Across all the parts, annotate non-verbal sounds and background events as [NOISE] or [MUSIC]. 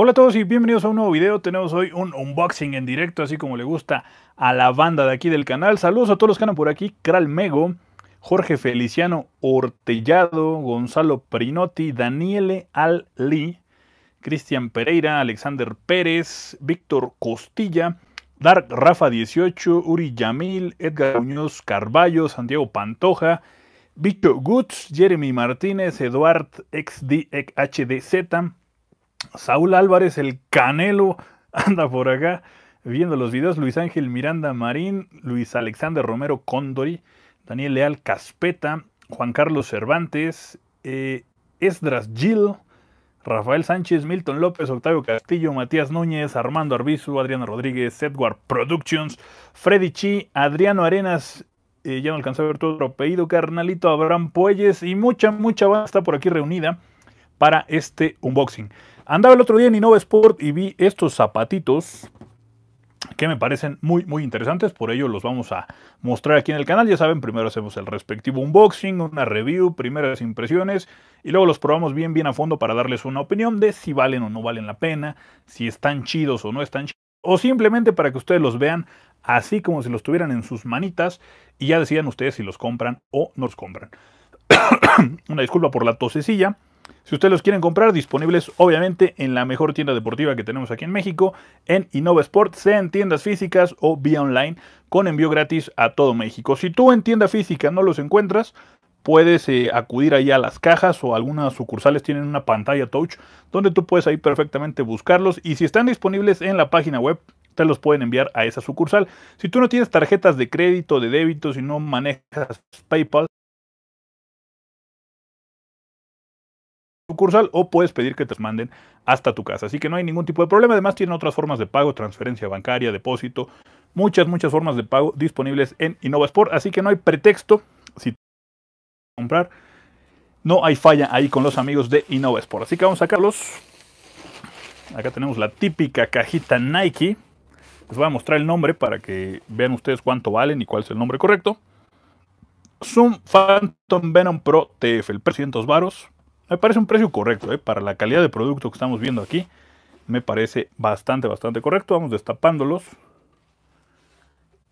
Hola a todos y bienvenidos a un nuevo video. Tenemos hoy un unboxing en directo, así como le gusta a la banda de aquí del canal. Saludos a todos los que andan por aquí. Mego, Jorge Feliciano Ortellado, Gonzalo Prinotti, Daniele Lee, Cristian Pereira, Alexander Pérez, Víctor Costilla, Dark Rafa 18, Uri Yamil, Edgar Muñoz Carballo, Santiago Pantoja, Víctor Gutz, Jeremy Martínez, Eduard e Z. Saúl Álvarez, el Canelo, [LAUGHS] anda por acá viendo los videos. Luis Ángel Miranda Marín, Luis Alexander Romero Condori Daniel Leal Caspeta, Juan Carlos Cervantes, eh, Esdras Gil, Rafael Sánchez, Milton López, Octavio Castillo, Matías Núñez, Armando Arbizu, Adriana Rodríguez, Edward Productions, Freddy Chi, Adriano Arenas, eh, ya no alcanzó a ver todo otro apellido, carnalito Abraham Puelles y mucha, mucha basta por aquí reunida para este unboxing. Andaba el otro día en Innova Sport y vi estos zapatitos que me parecen muy muy interesantes, por ello los vamos a mostrar aquí en el canal, ya saben, primero hacemos el respectivo unboxing, una review, primeras impresiones y luego los probamos bien bien a fondo para darles una opinión de si valen o no valen la pena, si están chidos o no están chidos, o simplemente para que ustedes los vean así como si los tuvieran en sus manitas y ya decidan ustedes si los compran o no los compran. [COUGHS] una disculpa por la tosecilla. Si ustedes los quieren comprar, disponibles obviamente en la mejor tienda deportiva que tenemos aquí en México, en Innova Sport, sea en tiendas físicas o vía online, con envío gratis a todo México. Si tú en tienda física no los encuentras, puedes eh, acudir ahí a las cajas o algunas sucursales tienen una pantalla touch donde tú puedes ahí perfectamente buscarlos y si están disponibles en la página web te los pueden enviar a esa sucursal. Si tú no tienes tarjetas de crédito, de débito, si no manejas PayPal, o puedes pedir que te manden hasta tu casa. Así que no hay ningún tipo de problema. Además tienen otras formas de pago, transferencia bancaria, depósito, muchas, muchas formas de pago disponibles en InnovaSport. Así que no hay pretexto si te comprar. No hay falla ahí con los amigos de InnovaSport. Así que vamos a sacarlos. Acá tenemos la típica cajita Nike. Les voy a mostrar el nombre para que vean ustedes cuánto valen y cuál es el nombre correcto. Zoom Phantom Venom Pro TF, el precio varos. Me parece un precio correcto, ¿eh? para la calidad de producto que estamos viendo aquí, me parece bastante, bastante correcto. Vamos destapándolos.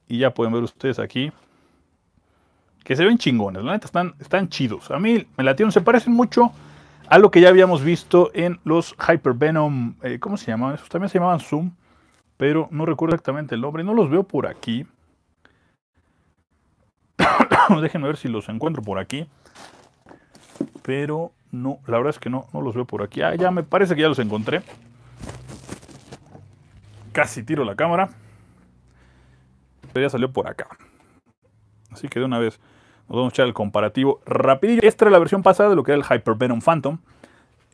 Y ya pueden ver ustedes aquí que se ven chingones, la neta están, están chidos. A mí me latieron, se parecen mucho a lo que ya habíamos visto en los Hyper eh, ¿cómo se llamaban? Esos también se llamaban Zoom, pero no recuerdo exactamente el nombre, no los veo por aquí. [COUGHS] Déjenme ver si los encuentro por aquí. Pero no, la verdad es que no, no los veo por aquí. Ah, ya me parece que ya los encontré. Casi tiro la cámara. Pero ya salió por acá. Así que de una vez nos vamos a echar el comparativo rapidillo. Esta era la versión pasada de lo que era el Hyper Venom Phantom.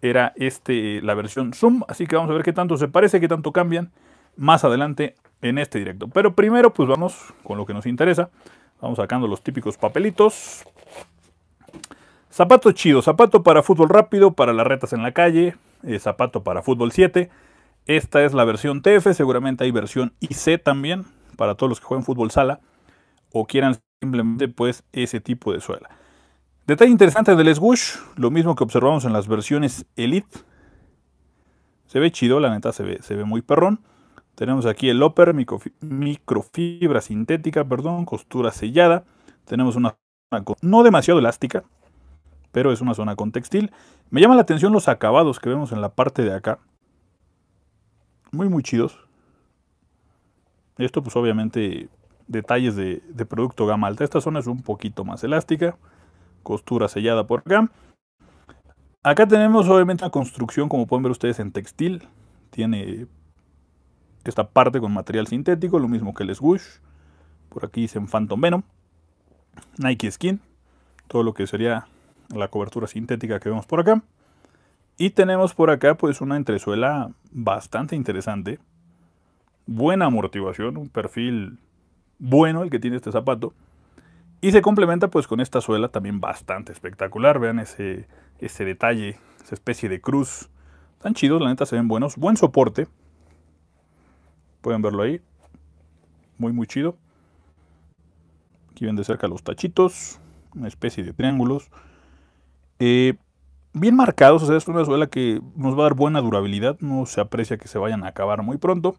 Era este, la versión Zoom. Así que vamos a ver qué tanto se parece, qué tanto cambian más adelante en este directo. Pero primero, pues vamos con lo que nos interesa. Vamos sacando los típicos papelitos. Zapato chido, zapato para fútbol rápido, para las retas en la calle, eh, zapato para fútbol 7. Esta es la versión TF, seguramente hay versión IC también, para todos los que juegan fútbol sala o quieran simplemente pues ese tipo de suela. Detalle interesante del Swoosh, lo mismo que observamos en las versiones Elite. Se ve chido, la neta se ve, muy perrón. Tenemos aquí el upper, microfibra sintética, perdón, costura sellada. Tenemos una, una no demasiado elástica, pero es una zona con textil. Me llama la atención los acabados que vemos en la parte de acá. Muy, muy chidos. Esto pues obviamente detalles de, producto gama alta. Esta zona es un poquito más elástica. Costura sellada por acá. Acá tenemos obviamente la construcción, como pueden ver ustedes, en textil. Tiene esta parte con material sintético, lo mismo que el Swoosh. Por aquí dicen Phantom Venom. Nike Skin. Todo lo que sería la cobertura sintética que vemos por acá. Y tenemos por acá pues una entresuela bastante interesante. Buena amortiguación, un perfil bueno el que tiene este zapato. Y se complementa pues con esta suela también bastante espectacular. Vean ese, ese detalle, esa especie de cruz. Están chidos, la neta se ven buenos. Buen soporte. Pueden verlo ahí. Muy, muy chido. Aquí ven de cerca los tachitos. Una especie de triángulos. Eh, bien marcados, o sea, es una suela que nos va a dar buena durabilidad, no se aprecia que se vayan a acabar muy pronto.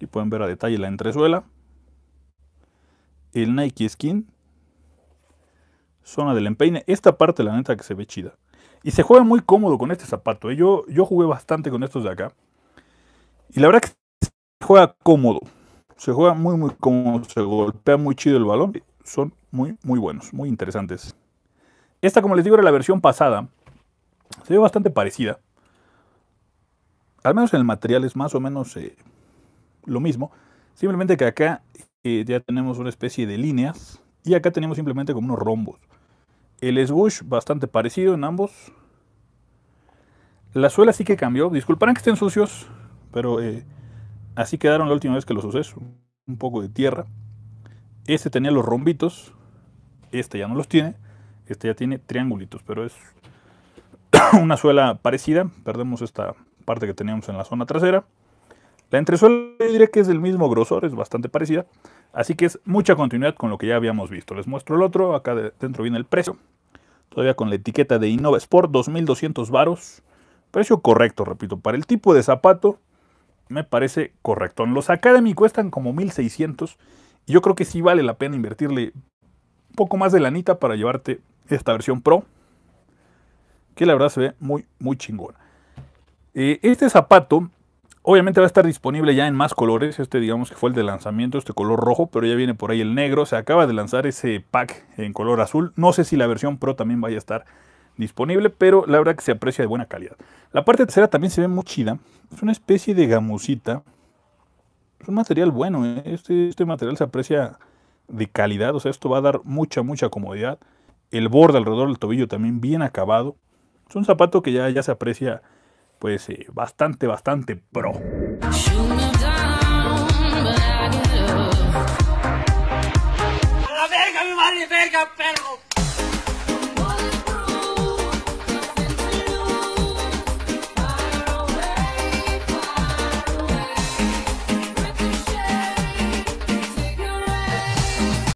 Y pueden ver a detalle la entresuela. El Nike Skin. Zona del empeine. Esta parte, la neta, que se ve chida. Y se juega muy cómodo con este zapato. ¿eh? Yo, yo jugué bastante con estos de acá. Y la verdad que se juega cómodo. Se juega muy, muy cómodo. Se golpea muy chido el balón. Son muy, muy buenos, muy interesantes. Esta, como les digo, era la versión pasada. Se ve bastante parecida. Al menos en el material es más o menos eh, lo mismo. Simplemente que acá eh, ya tenemos una especie de líneas y acá tenemos simplemente como unos rombos. El swoosh bastante parecido en ambos. La suela sí que cambió. Disculparán que estén sucios, pero eh, así quedaron la última vez que los usé. Un poco de tierra. Este tenía los rombitos. Este ya no los tiene. Este ya tiene triangulitos, pero es [COUGHS] una suela parecida. Perdemos esta parte que teníamos en la zona trasera. La entresuela diré que es del mismo grosor, es bastante parecida. Así que es mucha continuidad con lo que ya habíamos visto. Les muestro el otro, acá dentro viene el precio. Todavía con la etiqueta de Innova Sport, 2200 varos. Precio correcto, repito, para el tipo de zapato me parece correcto. En Los Academy cuestan como 1600 y yo creo que sí vale la pena invertirle un poco más de lanita para llevarte esta versión Pro, que la verdad se ve muy, muy chingona. Eh, este zapato, obviamente va a estar disponible ya en más colores. Este, digamos que fue el de lanzamiento, este color rojo, pero ya viene por ahí el negro. Se acaba de lanzar ese pack en color azul. No sé si la versión Pro también vaya a estar disponible, pero la verdad que se aprecia de buena calidad. La parte trasera también se ve muy chida. Es una especie de gamusita. Es un material bueno, ¿eh? este, este material se aprecia de calidad, o sea, esto va a dar mucha, mucha comodidad el borde alrededor del tobillo también bien acabado. Es un zapato que ya, ya se aprecia pues eh, bastante, bastante pro.